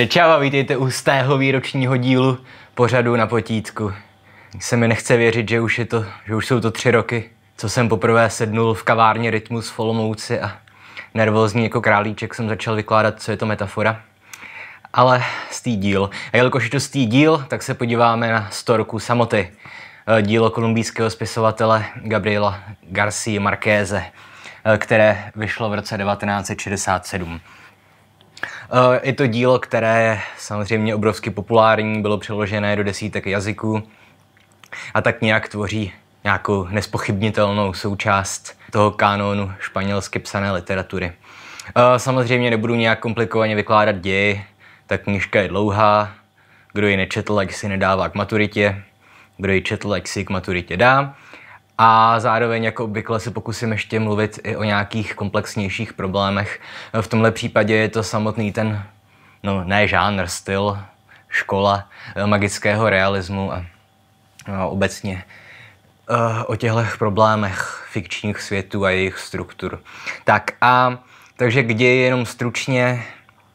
Eh, čau a vítejte u stého výročního dílu pořadu na potítku. Se mi nechce věřit, že už, je to, že už jsou to tři roky, co jsem poprvé sednul v kavárně Rytmus v Olomouci a nervózní jako králíček jsem začal vykládat, co je to metafora. Ale stý díl. A jelikož je to stý díl, tak se podíváme na storku samoty. Eh, dílo kolumbijského spisovatele Gabriela Garcia Marquéze, eh, které vyšlo v roce 1967. Eh, je to dílo, které je samozřejmě obrovsky populární, bylo přeložené do desítek jazyků a tak nějak tvoří nějakou nespochybnitelnou součást toho kanonu španělsky psané literatury. Eh, samozřejmě nebudu nějak komplikovaně vykládat ději, ta knižka je dlouhá, kdo ji nečetl, ať si nedává k maturitě, kdo ji četl, ať si k maturitě dá. A zároveň jako obvykle se pokusím ještě mluvit i o nějakých komplexnějších problémech. V tomhle případě je to samotný ten, no ne žánr, styl, škola eh, magického realismu a no, obecně eh, o těchto problémech fikčních světů a jejich struktur. Tak a takže kdy jenom stručně,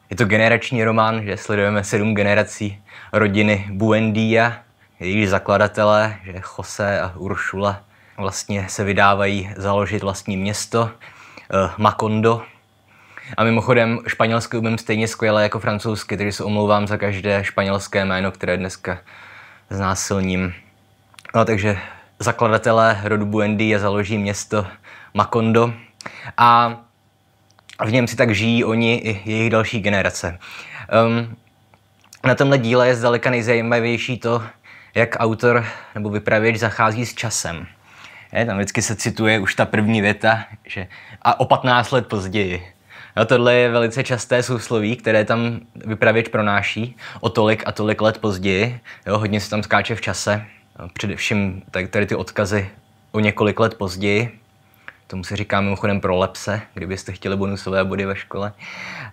je to generační román, že sledujeme sedm generací rodiny Buendia, jejich zakladatelé, že Jose a Uršula vlastně se vydávají založit vlastní město, eh, Macondo. A mimochodem, španělsky umím stejně skvěle jako francouzsky, takže se omlouvám za každé španělské jméno, které dneska znásilním. No takže zakladatelé rodu je založí město Macondo a v něm si tak žijí oni i jejich další generace. Um, na tomhle díle je zdaleka nejzajímavější to, jak autor nebo vypravěč zachází s časem. Je, tam vždycky se cituje už ta první věta, že a o 15 let později. No, tohle je velice časté sousloví, které tam vypravěč pronáší o tolik a tolik let později. Jo, hodně se tam skáče v čase. především tak, tady ty odkazy o několik let později. Tomu se říká mimochodem lepse, kdybyste chtěli bonusové body ve škole.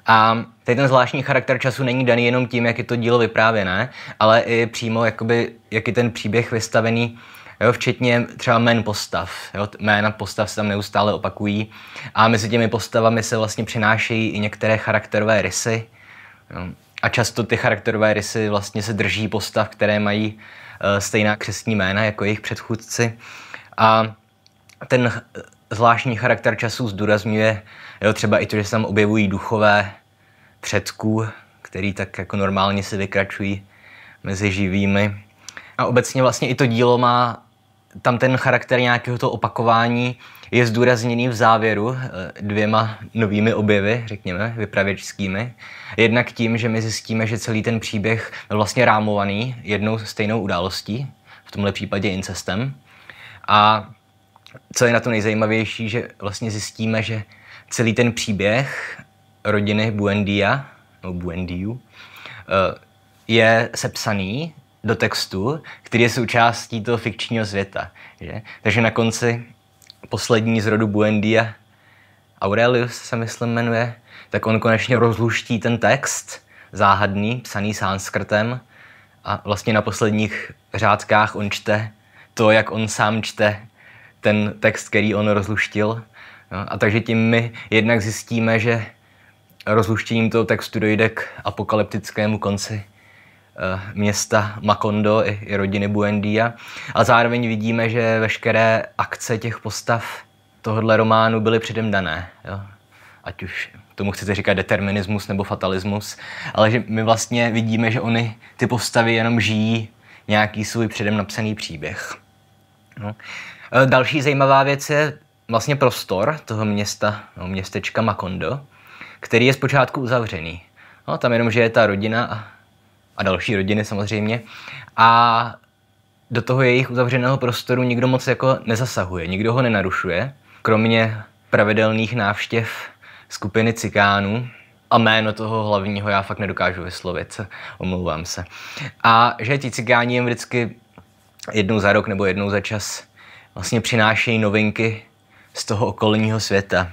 A tady ten zvláštní charakter času není daný jenom tím, jak je to dílo vyprávěné, ale i přímo, jakoby, jak je ten příběh vystavený jo, včetně třeba jmén postav. Jo, jména postav se tam neustále opakují a mezi těmi postavami se vlastně přenášejí i některé charakterové rysy. Jo. A často ty charakterové rysy vlastně se drží postav, které mají uh, stejná křesní jména jako jejich předchůdci. A ten zvláštní charakter času zdůrazňuje jo, třeba i to, že se tam objevují duchové předků, který tak jako normálně si vykračují mezi živými. A obecně vlastně i to dílo má tam ten charakter nějakého toho opakování je zdůrazněný v závěru eh, dvěma novými objevy, řekněme, vypravěčskými. Jednak tím, že my zjistíme, že celý ten příběh byl vlastně rámovaný jednou stejnou událostí, v tomhle případě incestem. A co je na to nejzajímavější, že vlastně zjistíme, že celý ten příběh rodiny Buendia, nebo Buendiu, eh, je sepsaný do textu, který je součástí toho fikčního světa. Že? Takže na konci poslední z rodu Buendia, Aurelius se myslím jmenuje, tak on konečně rozluští ten text, záhadný, psaný sánskrtem a vlastně na posledních řádkách on čte to, jak on sám čte ten text, který on rozluštil. No, a takže tím my jednak zjistíme, že rozluštěním toho textu dojde k apokalyptickému konci Eh, města Makondo i, i rodiny Buendia. A zároveň vidíme, že veškeré akce těch postav tohohle románu byly předem dané. Jo? Ať už tomu chcete říkat determinismus nebo fatalismus, ale že my vlastně vidíme, že oni ty postavy jenom žijí nějaký svůj předem napsaný příběh. No. Eh, další zajímavá věc je vlastně prostor toho města, no, městečka Makondo, který je zpočátku uzavřený. No, tam jenom, že je ta rodina a a další rodiny samozřejmě. A do toho jejich uzavřeného prostoru nikdo moc jako nezasahuje, nikdo ho nenarušuje, kromě pravidelných návštěv skupiny cikánů, a jméno toho hlavního já fakt nedokážu vyslovit, omlouvám se. A že ti cikáni jim vždycky jednou za rok nebo jednou za čas vlastně přinášejí novinky z toho okolního světa.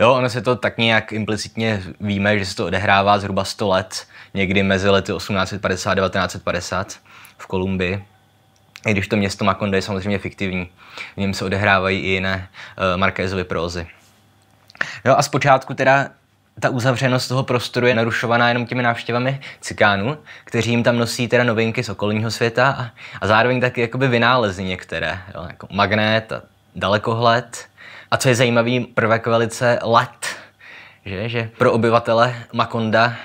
Jo, ono se to tak nějak implicitně víme, že se to odehrává zhruba 100 let, někdy mezi lety 1850 a 1950 v Kolumbii. I když to město Makonde je samozřejmě fiktivní, v něm se odehrávají i jiné uh, Markézovy prózy. Jo, a zpočátku teda ta uzavřenost toho prostoru je narušovaná jenom těmi návštěvami cikánů, kteří jim tam nosí teda novinky z okolního světa a, a zároveň taky jakoby vynálezy některé, jo, jako magnet a dalekohled, a co je zajímavý prvek velice let, že, že pro obyvatele Makonda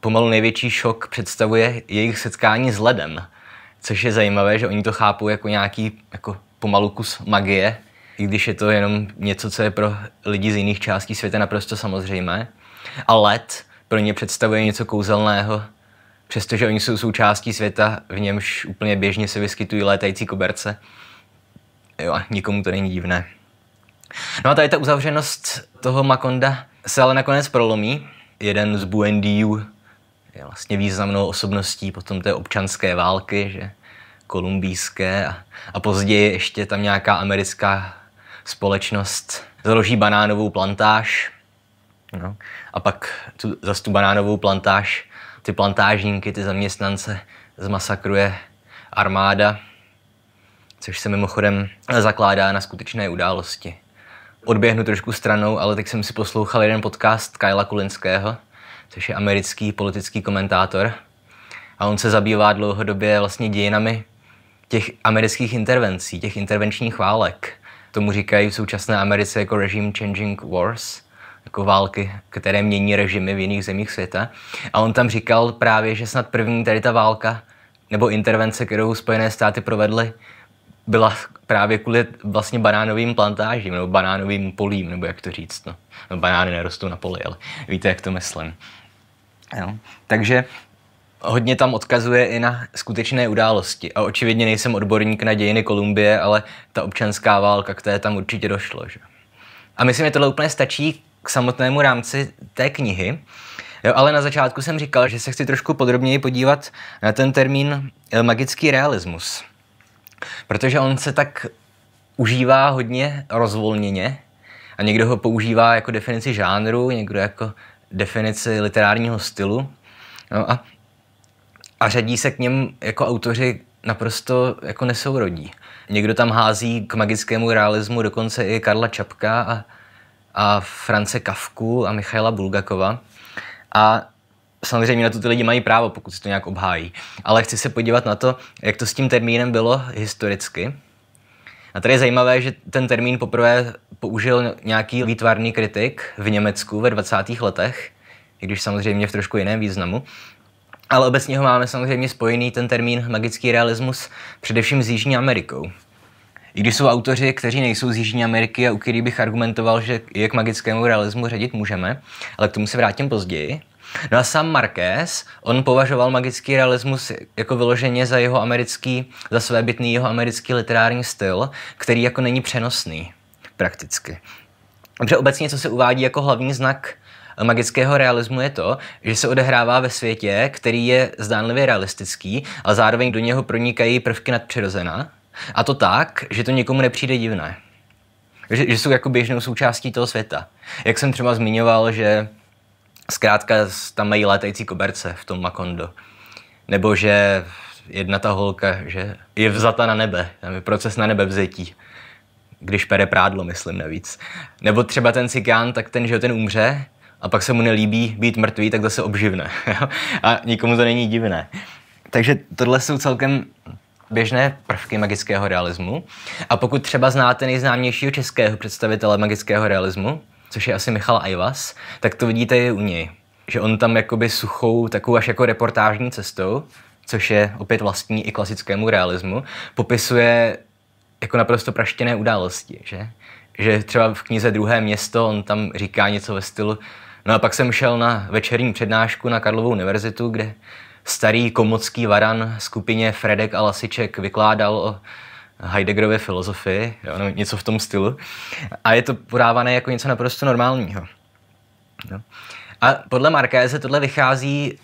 pomalu největší šok představuje jejich setkání s ledem, což je zajímavé, že oni to chápou jako nějaký jako pomalu kus magie, i když je to jenom něco, co je pro lidi z jiných částí světa naprosto samozřejmé. A led pro ně představuje něco kouzelného, přestože oni jsou součástí světa, v němž úplně běžně se vyskytují létající koberce. Jo, a nikomu to není divné. No a tady ta uzavřenost toho Makonda se ale nakonec prolomí. Jeden z Buendiů je vlastně významnou osobností potom té občanské války, že kolumbijské a, a později ještě tam nějaká americká společnost založí banánovou plantáž. No. A pak tu, zas tu banánovou plantáž, ty plantážníky, ty zaměstnance zmasakruje armáda, což se mimochodem zakládá na skutečné události odběhnu trošku stranou, ale tak jsem si poslouchal jeden podcast Kyla Kulinského, což je americký politický komentátor. A on se zabývá dlouhodobě vlastně dějinami těch amerických intervencí, těch intervenčních válek. Tomu říkají v současné Americe jako regime changing wars, jako války, které mění režimy v jiných zemích světa. A on tam říkal právě, že snad první tady ta válka nebo intervence, kterou Spojené státy provedly byla právě kvůli vlastně banánovým plantážím nebo banánovým polím, nebo jak to říct. No. no banány nerostou na poli, ale víte, jak to myslím. Jo. Takže hodně tam odkazuje i na skutečné události. A očividně nejsem odborník na dějiny Kolumbie, ale ta občanská válka, které tam určitě došlo. Že? A myslím, že tohle úplně stačí k samotnému rámci té knihy. Jo, ale na začátku jsem říkal, že se chci trošku podrobněji podívat na ten termín eh, magický realismus. Protože on se tak užívá hodně rozvolněně a někdo ho používá jako definici žánru, někdo jako definici literárního stylu. No a, a řadí se k něm jako autoři naprosto jako nesourodí. Někdo tam hází k magickému realismu dokonce i Karla Čapka a, a France Kavku a Michaela Bulgakova. A samozřejmě na to ty lidi mají právo, pokud si to nějak obhájí. Ale chci se podívat na to, jak to s tím termínem bylo historicky. A tady je zajímavé, že ten termín poprvé použil nějaký výtvarný kritik v Německu ve 20. letech, i když samozřejmě v trošku jiném významu. Ale obecně ho máme samozřejmě spojený ten termín magický realismus především s Jižní Amerikou. I když jsou autoři, kteří nejsou z Jižní Ameriky a u kterých bych argumentoval, že je k magickému realismu ředit můžeme, ale k tomu se vrátím později, No a sám Marquez, on považoval magický realismus jako vyloženě za jeho americký, za své bytný jeho americký literární styl, který jako není přenosný prakticky. Dobře, obecně, co se uvádí jako hlavní znak magického realismu je to, že se odehrává ve světě, který je zdánlivě realistický, ale zároveň do něho pronikají prvky nadpřirozená. A to tak, že to někomu nepřijde divné. Že, že jsou jako běžnou součástí toho světa. Jak jsem třeba zmiňoval, že Zkrátka tam mají létající koberce v tom Makondo. Nebo že jedna ta holka, že je vzata na nebe, tam je proces na nebe vzetí když pere prádlo, myslím navíc. Nebo třeba ten cikán, tak ten, že ten umře a pak se mu nelíbí být mrtvý, tak zase obživne. a nikomu to není divné. Takže tohle jsou celkem běžné prvky magického realismu. A pokud třeba znáte nejznámějšího českého představitele magického realismu, což je asi Michal Ajvas, tak to vidíte i u něj. Že on tam jakoby suchou, takovou až jako reportážní cestou, což je opět vlastní i klasickému realismu, popisuje jako naprosto praštěné události, že? Že třeba v knize Druhé město on tam říká něco ve stylu No a pak jsem šel na večerní přednášku na Karlovou univerzitu, kde starý komocký varan skupině Fredek a Lasiček vykládal o Heideggerově filozofii, jo, no, něco v tom stylu. A je to podávané jako něco naprosto normálního. Jo. A podle Markéze tohle vychází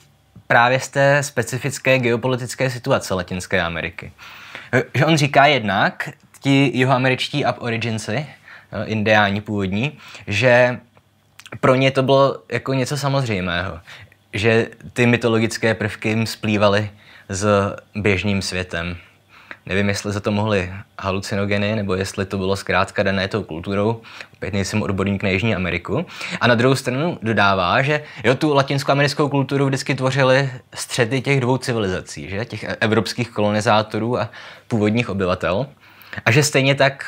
právě z té specifické geopolitické situace Latinské Ameriky. Že on říká jednak, ti jihoameričtí aboriginci, indiáni původní, že pro ně to bylo jako něco samozřejmého, že ty mytologické prvky jim splývaly s běžným světem. Nevím, jestli za to mohly halucinogeny, nebo jestli to bylo zkrátka dané tou kulturou. Opět nejsem odborník na Jižní Ameriku. A na druhou stranu dodává, že jo, tu latinskoamerickou kulturu vždycky tvořily střety těch dvou civilizací, že? těch evropských kolonizátorů a původních obyvatel. A že stejně tak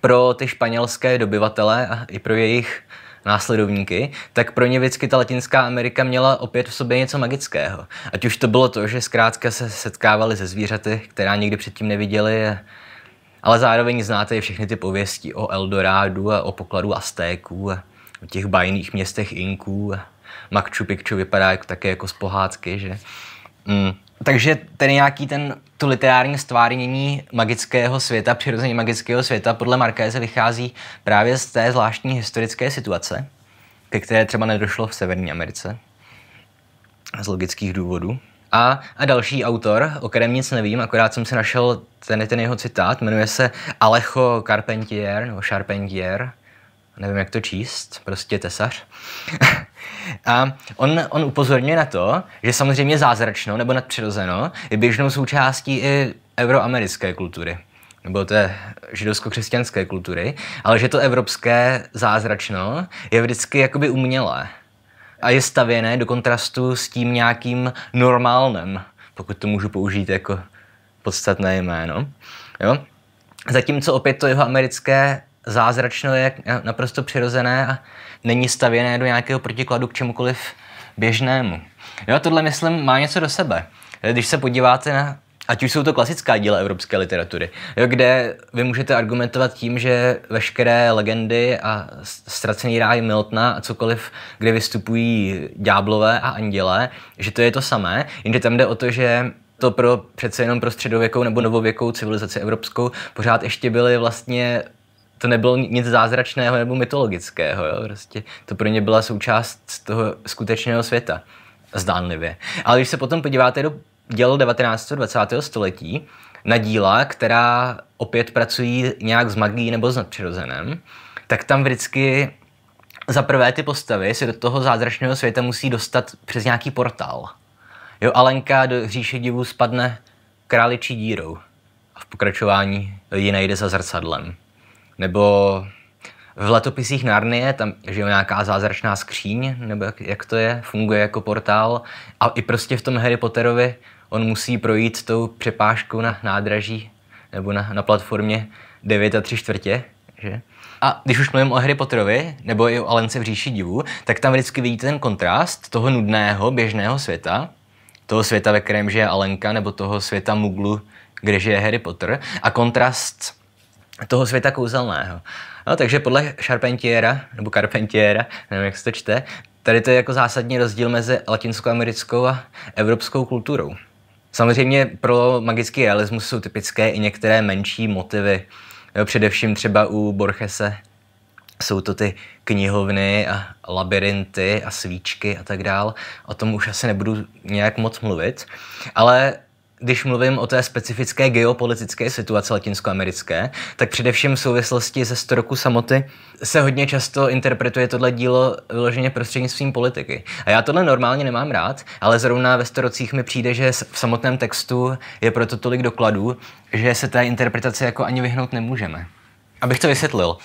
pro ty španělské dobyvatele a i pro jejich následovníky, tak pro ně vždycky ta Latinská Amerika měla opět v sobě něco magického. Ať už to bylo to, že zkrátka se setkávali se zvířaty, která nikdy předtím neviděli, ale zároveň znáte i všechny ty pověsti o Eldorádu a o pokladu Aztéků, o těch bajných městech Inků. Machu Picchu vypadá jako, také jako z pohádky, že? Mm takže ten nějaký ten, to literární stvárnění magického světa, přirozeně magického světa, podle Markéze vychází právě z té zvláštní historické situace, ke které třeba nedošlo v Severní Americe z logických důvodů. A, a další autor, o kterém nic nevím, akorát jsem si našel ten, ten jeho citát, jmenuje se Alejo Carpentier, nebo Charpentier, nevím, jak to číst, prostě tesař. A on, on upozorňuje na to, že samozřejmě zázračno nebo nadpřirozeno je běžnou součástí i euroamerické kultury nebo té židovsko-křesťanské kultury, ale že to evropské zázračno je vždycky jakoby umělé a je stavěné do kontrastu s tím nějakým normálnem, pokud to můžu použít jako podstatné jméno. Jo? Zatímco opět to jeho americké zázračné, je naprosto přirozené a není stavěné do nějakého protikladu k čemukoliv běžnému. Jo, tohle, myslím, má něco do sebe. Když se podíváte na Ať už jsou to klasická díla evropské literatury, jo, kde vy můžete argumentovat tím, že veškeré legendy a ztracený ráj Miltna a cokoliv, kde vystupují ďáblové a andělé, že to je to samé, jenže tam jde o to, že to pro přece jenom pro středověkou nebo novověkou civilizaci evropskou pořád ještě byly vlastně to nebylo nic zázračného nebo mytologického, jo? Prostě to pro ně byla součást toho skutečného světa, zdánlivě. Ale když se potom podíváte do dělo 19. 20. století, na díla, která opět pracují nějak s magií nebo s nadpřirozenem, tak tam vždycky za prvé ty postavy se do toho zázračného světa musí dostat přes nějaký portál. Jo, Alenka do hříše divů spadne králičí dírou a v pokračování ji najde za zrcadlem. Nebo v letopisích Narnie, tam je nějaká zázračná skříň, nebo jak, jak to je, funguje jako portál. A i prostě v tom Harry Potterovi on musí projít tou přepážkou na nádraží nebo na, na platformě 9 a 3 čtvrtě. Že? A když už mluvím o Harry Potterovi, nebo i o Alence v říši divů, tak tam vždycky vidíte ten kontrast toho nudného, běžného světa, toho světa, ve kterém žije Alenka, nebo toho světa Muglu, kde žije Harry Potter, a kontrast toho světa kouzelného. No, takže podle Charpentiera, nebo Carpentiera, nevím, jak se to čte, tady to je jako zásadní rozdíl mezi latinskoamerickou a evropskou kulturou. Samozřejmě pro magický realismus jsou typické i některé menší motivy. Jo, především třeba u Borchese jsou to ty knihovny a labirinty a svíčky a tak dál. O tom už asi nebudu nějak moc mluvit. Ale když mluvím o té specifické geopolitické situaci latinskoamerické, tak především v souvislosti se roku samoty se hodně často interpretuje tohle dílo vyloženě prostřednictvím politiky. A já tohle normálně nemám rád, ale zrovna ve Strocích mi přijde, že v samotném textu je proto tolik dokladů, že se té interpretace jako ani vyhnout nemůžeme. Abych to vysvětlil,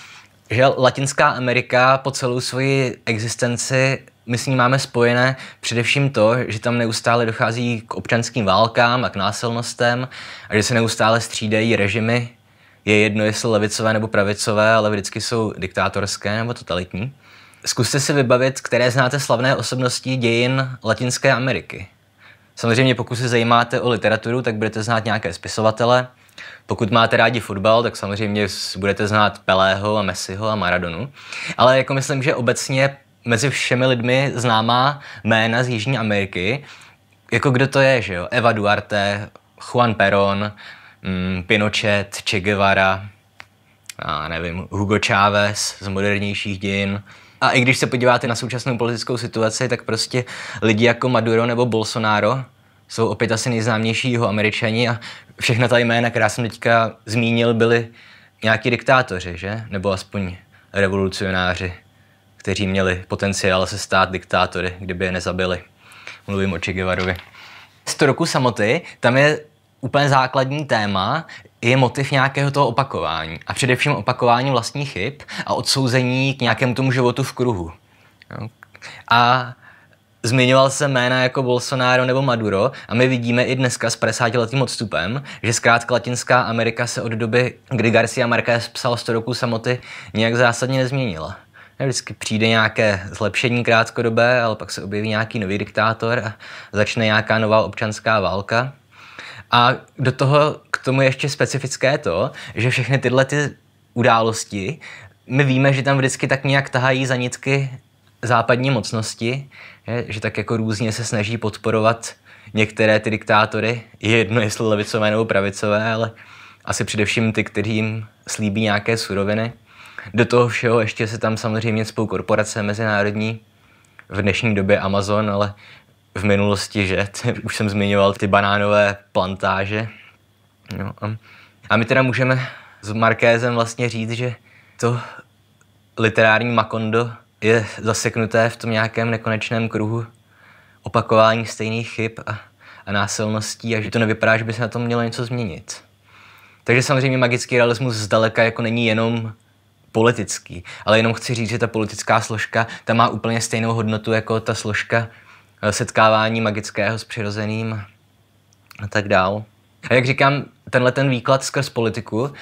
že Latinská Amerika po celou svoji existenci my s ní máme spojené především to, že tam neustále dochází k občanským válkám a k násilnostem a že se neustále střídají režimy. Je jedno, jestli levicové nebo pravicové, ale vždycky jsou diktátorské nebo totalitní. Zkuste si vybavit, které znáte slavné osobnosti dějin Latinské Ameriky. Samozřejmě pokud se zajímáte o literaturu, tak budete znát nějaké spisovatele. Pokud máte rádi fotbal, tak samozřejmě budete znát Pelého a Messiho a Maradonu. Ale jako myslím, že obecně mezi všemi lidmi známá jména z Jižní Ameriky. Jako kdo to je, že jo? Eva Duarte, Juan Perón, mm, Pinochet, Che Guevara, a nevím, Hugo Chávez z modernějších dějin. A i když se podíváte na současnou politickou situaci, tak prostě lidi jako Maduro nebo Bolsonaro jsou opět asi nejznámější jeho američani a všechna ta jména, která jsem teďka zmínil, byly nějaký diktátoři, že? Nebo aspoň revolucionáři kteří měli potenciál se stát diktátory, kdyby je nezabili. Mluvím o Che Guevarovi. 100 roku samoty, tam je úplně základní téma, je motiv nějakého toho opakování. A především opakování vlastních chyb a odsouzení k nějakému tomu životu v kruhu. A zmiňoval se jména jako Bolsonaro nebo Maduro a my vidíme i dneska s 50 letým odstupem, že zkrátka Latinská Amerika se od doby, kdy Garcia Marquez psal 100 roku samoty, nějak zásadně nezměnila. Vždycky přijde nějaké zlepšení krátkodobé, ale pak se objeví nějaký nový diktátor a začne nějaká nová občanská válka. A do toho k tomu ještě specifické to, že všechny tyhle ty události, my víme, že tam vždycky tak nějak tahají za nitky západní mocnosti, že, že tak jako různě se snaží podporovat některé ty diktátory, je jedno jestli levicové nebo pravicové, ale asi především ty, kterým slíbí nějaké suroviny. Do toho všeho ještě se tam samozřejmě spou korporace mezinárodní, v dnešní době Amazon, ale v minulosti, že? Už jsem zmiňoval ty banánové plantáže. No a, a my teda můžeme s Markézem vlastně říct, že to literární makondo je zaseknuté v tom nějakém nekonečném kruhu opakování stejných chyb a, a násilností a že to nevypadá, že by se na tom mělo něco změnit. Takže samozřejmě magický realismus zdaleka jako není jenom politický. Ale jenom chci říct, že ta politická složka, ta má úplně stejnou hodnotu jako ta složka eh, setkávání magického s přirozeným a tak dál. A jak říkám, tenhle ten výklad skrz politiku,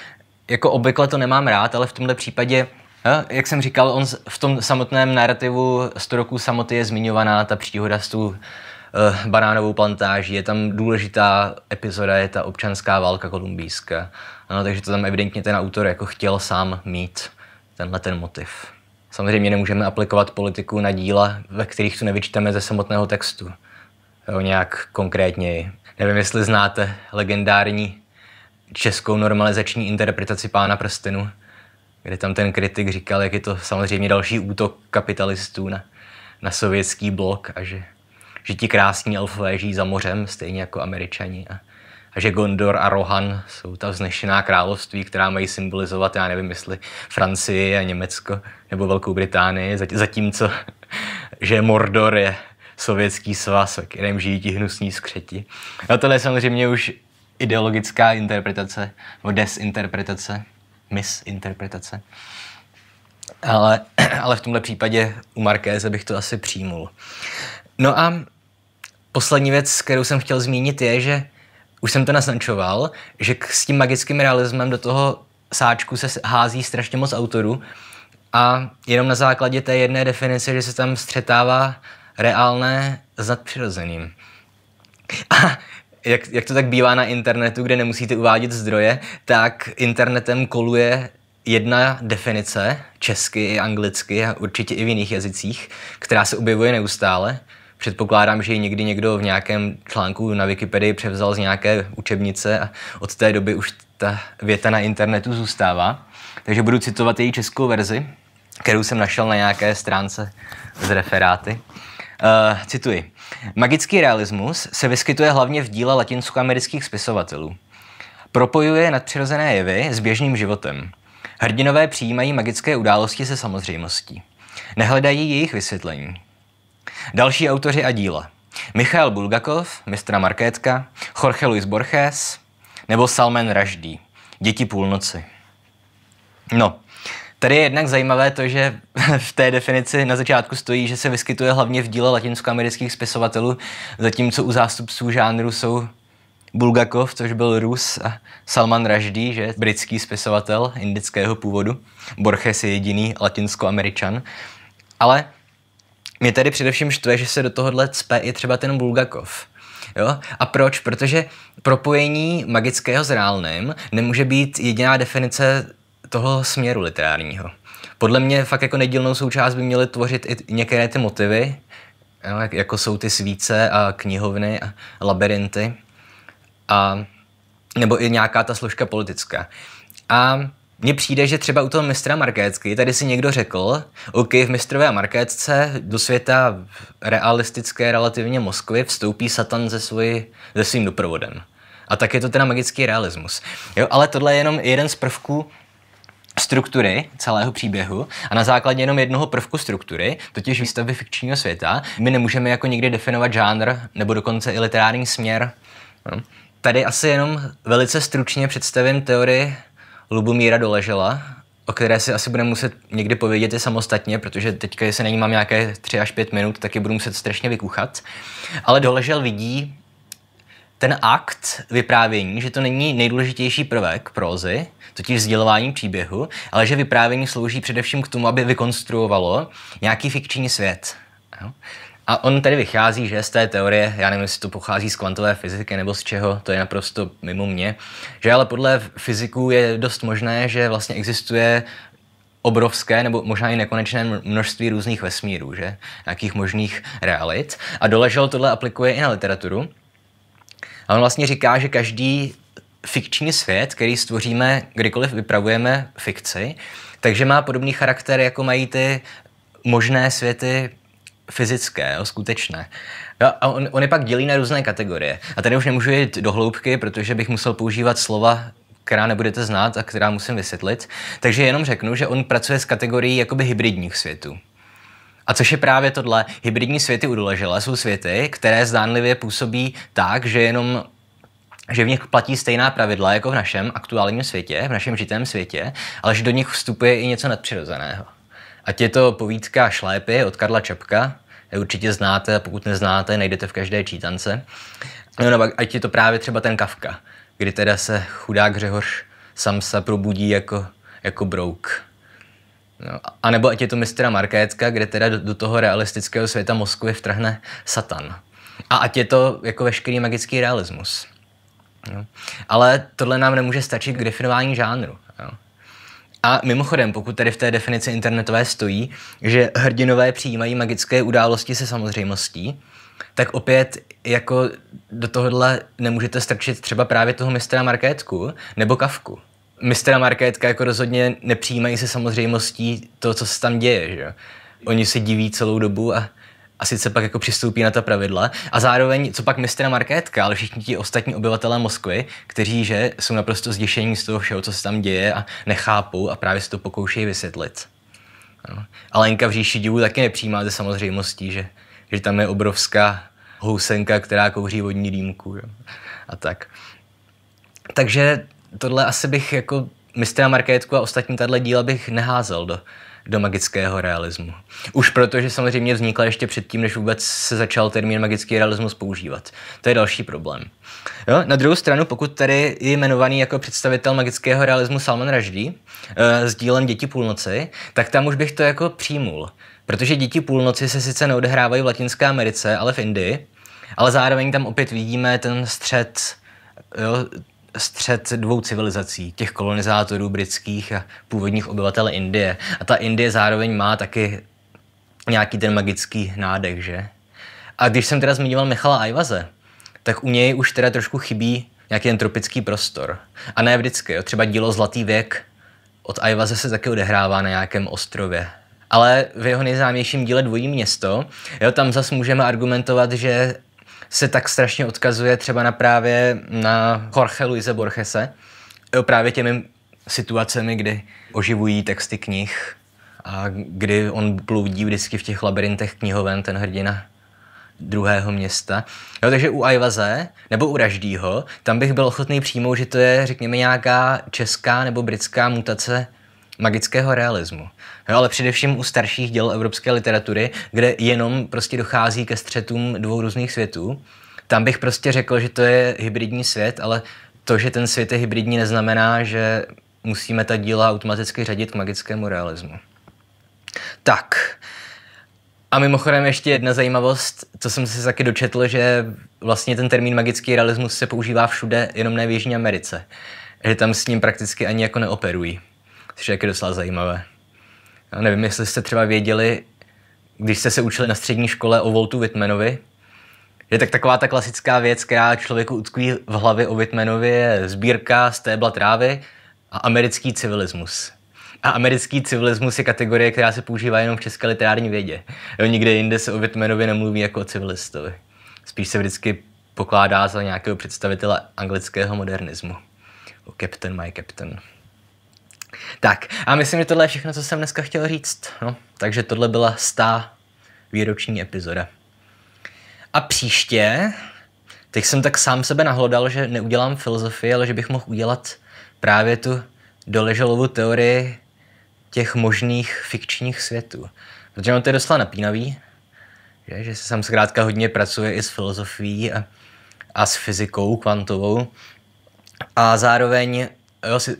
jako obvykle to nemám rád, ale v tomhle případě eh, jak jsem říkal, on v tom samotném narrativu 100 roků samoty je zmiňovaná ta příhoda s tu eh, banánovou plantáží, je tam důležitá epizoda, je ta občanská válka kolumbijská. No, takže to tam evidentně ten autor jako chtěl sám mít tenhle ten motiv. Samozřejmě nemůžeme aplikovat politiku na díla, ve kterých tu nevyčteme ze samotného textu. Jo, nějak konkrétněji. Nevím, jestli znáte legendární českou normalizační interpretaci Pána prstenu, kde tam ten kritik říkal, jak je to samozřejmě další útok kapitalistů na, na sovětský blok a že, že ti krásní elfové žijí za mořem, stejně jako američani. A, že Gondor a Rohan jsou ta vznešená království, která mají symbolizovat, já nevím, jestli Francii a Německo nebo Velkou Británii, zatímco, že Mordor je sovětský svaz, ve kterém žijí ti hnusní skřeti. No tohle je samozřejmě už ideologická interpretace, nebo desinterpretace, misinterpretace. Ale, ale v tomhle případě u Markéze bych to asi přijmul. No a poslední věc, kterou jsem chtěl zmínit, je, že už jsem to naznačoval, že s tím magickým realismem do toho sáčku se hází strašně moc autorů a jenom na základě té jedné definice, že se tam střetává reálné s nadpřirozeným. A jak, jak to tak bývá na internetu, kde nemusíte uvádět zdroje, tak internetem koluje jedna definice, česky i anglicky a určitě i v jiných jazycích, která se objevuje neustále Předpokládám, že ji někdy někdo v nějakém článku na Wikipedii převzal z nějaké učebnice a od té doby už ta věta na internetu zůstává. Takže budu citovat její českou verzi, kterou jsem našel na nějaké stránce z referáty. Uh, cituji. Magický realismus se vyskytuje hlavně v díle latinskoamerických spisovatelů. Propojuje nadpřirozené jevy s běžným životem. Hrdinové přijímají magické události se samozřejmostí. Nehledají jejich vysvětlení. Další autoři a díla. Michal Bulgakov, mistra Markétka, Jorge Luis Borges nebo Salman Raždý, Děti půlnoci. No, Tady je jednak zajímavé to, že v té definici na začátku stojí, že se vyskytuje hlavně v díle latinskoamerických spisovatelů, zatímco u zástupců žánru jsou Bulgakov, což byl Rus, a Salman Raždý, že britský spisovatel indického původu. Borges je jediný latinskoameričan. Ale mě tady především štve, že se do tohohle cpe i třeba ten Bulgakov. Jo? A proč? Protože propojení magického s reálným nemůže být jediná definice toho směru literárního. Podle mě fakt jako nedílnou součást by měly tvořit i některé ty motivy, jo? jako jsou ty svíce a knihovny a labirinty. A, nebo i nějaká ta složka politická. A mně přijde, že třeba u toho mistra Markécky tady si někdo řekl, OK, v mistrové Markécce do světa realistické relativně Moskvy vstoupí Satan se, svoji, se svým doprovodem. A tak je to teda magický realismus. Jo, ale tohle je jenom jeden z prvků struktury celého příběhu a na základě jenom jednoho prvku struktury, totiž výstavby fikčního světa, my nemůžeme jako nikdy definovat žánr nebo dokonce i literární směr. No. Tady asi jenom velice stručně představím teorii Lubomíra Doležela, o které si asi budeme muset někdy povědět i samostatně, protože teďka, jestli není mám nějaké 3 až 5 minut, tak ji budu muset strašně vykuchat. Ale Doležel vidí ten akt vyprávění, že to není nejdůležitější prvek prózy, totiž sdělování příběhu, ale že vyprávění slouží především k tomu, aby vykonstruovalo nějaký fikční svět. A on tedy vychází, že z té teorie, já nevím, jestli to pochází z kvantové fyziky nebo z čeho, to je naprosto mimo mě, že ale podle fyziků je dost možné, že vlastně existuje obrovské nebo možná i nekonečné množství různých vesmírů, že? Jakých možných realit. A Doležel tohle aplikuje i na literaturu. A on vlastně říká, že každý fikční svět, který stvoříme, kdykoliv vypravujeme fikci, takže má podobný charakter, jako mají ty možné světy fyzické, jo, skutečné. Jo, no a on, on je pak dělí na různé kategorie. A tady už nemůžu jít do hloubky, protože bych musel používat slova která nebudete znát a která musím vysvětlit. Takže jenom řeknu, že on pracuje s kategorií jakoby hybridních světů. A což je právě tohle, hybridní světy Doležela jsou světy, které zdánlivě působí tak, že jenom že v nich platí stejná pravidla jako v našem aktuálním světě, v našem žitém světě, ale že do nich vstupuje i něco nadpřirozeného. Ať je to povídka Šlépy od Karla Čapka, určitě znáte, pokud neznáte, najdete v každé čítance. No, nebo ať je to právě třeba ten Kafka, kdy teda se chudák Řehoř sam se probudí jako, jako brouk. No, a nebo ať je to mistra Markécka, kde teda do, do toho realistického světa Moskvy vtrhne Satan. A ať je to jako veškerý magický realismus. No. Ale tohle nám nemůže stačit k definování žánru. A mimochodem, pokud tady v té definici internetové stojí, že hrdinové přijímají magické události se samozřejmostí, tak opět jako do tohohle nemůžete strčit třeba právě toho mistra Markétku nebo Kavku. Mistra Markétka jako rozhodně nepřijímají se samozřejmostí to, co se tam děje, že Oni se diví celou dobu a a sice pak jako přistoupí na ta pravidla. A zároveň, co pak Mistra Markétka, ale všichni ti ostatní obyvatelé Moskvy, kteří že jsou naprosto zděšení z toho všeho, co se tam děje a nechápou a právě se to pokoušejí vysvětlit. Ano. A Lenka v říši divu taky nepřijímá ze samozřejmostí, že, že tam je obrovská housenka, která kouří vodní dýmku. Jo. A tak. Takže tohle asi bych jako Mistra Markétku a ostatní tato díla bych neházel do do magického realismu. Už protože samozřejmě vznikla ještě předtím, než vůbec se začal termín magický realismus používat. To je další problém. Jo? Na druhou stranu, pokud tady je jmenovaný jako představitel magického realismu Salman Raždí e, eh, dílem Děti půlnoci, tak tam už bych to jako přijmul. Protože Děti půlnoci se sice neodehrávají v Latinské Americe, ale v Indii, ale zároveň tam opět vidíme ten střed jo, střed dvou civilizací, těch kolonizátorů britských a původních obyvatel Indie. A ta Indie zároveň má taky nějaký ten magický nádech, že? A když jsem teda zmiňoval Michala Ajvaze, tak u něj už teda trošku chybí nějaký ten tropický prostor. A ne vždycky, jo. třeba dílo Zlatý věk od Ajvaze se taky odehrává na nějakém ostrově. Ale v jeho nejznámějším díle Dvojí město, jo, tam zase můžeme argumentovat, že se tak strašně odkazuje třeba na právě na Jorge Luise Borgese, právě těmi situacemi, kdy oživují texty knih a kdy on bloudí vždycky v těch labirintech knihoven, ten hrdina druhého města. Jo, takže u Ajvaze nebo u Raždýho, tam bych byl ochotný přijmout, že to je, řekněme, nějaká česká nebo britská mutace magického realismu. No, ale především u starších děl evropské literatury, kde jenom prostě dochází ke střetům dvou různých světů. Tam bych prostě řekl, že to je hybridní svět, ale to, že ten svět je hybridní, neznamená, že musíme ta díla automaticky řadit k magickému realismu. Tak. A mimochodem ještě jedna zajímavost, co jsem se taky dočetl, že vlastně ten termín magický realismus se používá všude, jenom ne v Jižní Americe. Že tam s ním prakticky ani jako neoperují což je taky docela zajímavé. Já nevím, jestli jste třeba věděli, když jste se učili na střední škole o Voltu Whitmanovi, je tak taková ta klasická věc, která člověku utkví v hlavě o Whitmanovi, je sbírka stébla trávy a americký civilismus. A americký civilismus je kategorie, která se používá jenom v české literární vědě. Jo, nikde jinde se o Whitmanovi nemluví jako o civilistovi. Spíš se vždycky pokládá za nějakého představitele anglického modernismu. O Captain, my Captain. Tak a myslím, že tohle je všechno, co jsem dneska chtěl říct. No, takže tohle byla stá výroční epizoda. A příště, teď jsem tak sám sebe nahlodal, že neudělám filozofii, ale že bych mohl udělat právě tu doleželovu teorii těch možných fikčních světů. Protože on to je docela napínavý, že, že se sám zkrátka hodně pracuje i s filozofií a, a s fyzikou kvantovou. A zároveň jo, si,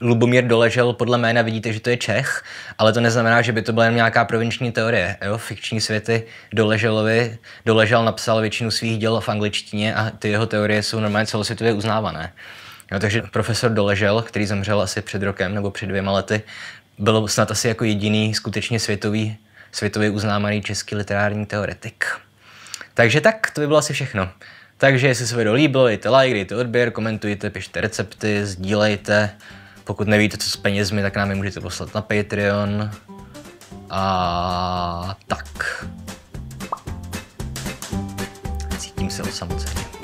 Lubomír Doležel podle jména vidíte, že to je Čech, ale to neznamená, že by to byla jen nějaká provinční teorie. Jo? Fikční světy Doleželovi, Doležel napsal většinu svých děl v angličtině a ty jeho teorie jsou normálně celosvětově uznávané. Jo, takže profesor Doležel, který zemřel asi před rokem nebo před dvěma lety, byl snad asi jako jediný skutečně světový, světově uznávaný český literární teoretik. Takže tak, to by bylo asi všechno. Takže jestli se video líbilo, dejte like, dejte odběr, komentujte, pište recepty, sdílejte. Pokud nevíte, co s penězmi, tak nám je můžete poslat na Patreon. A tak. Cítím se osamoceně.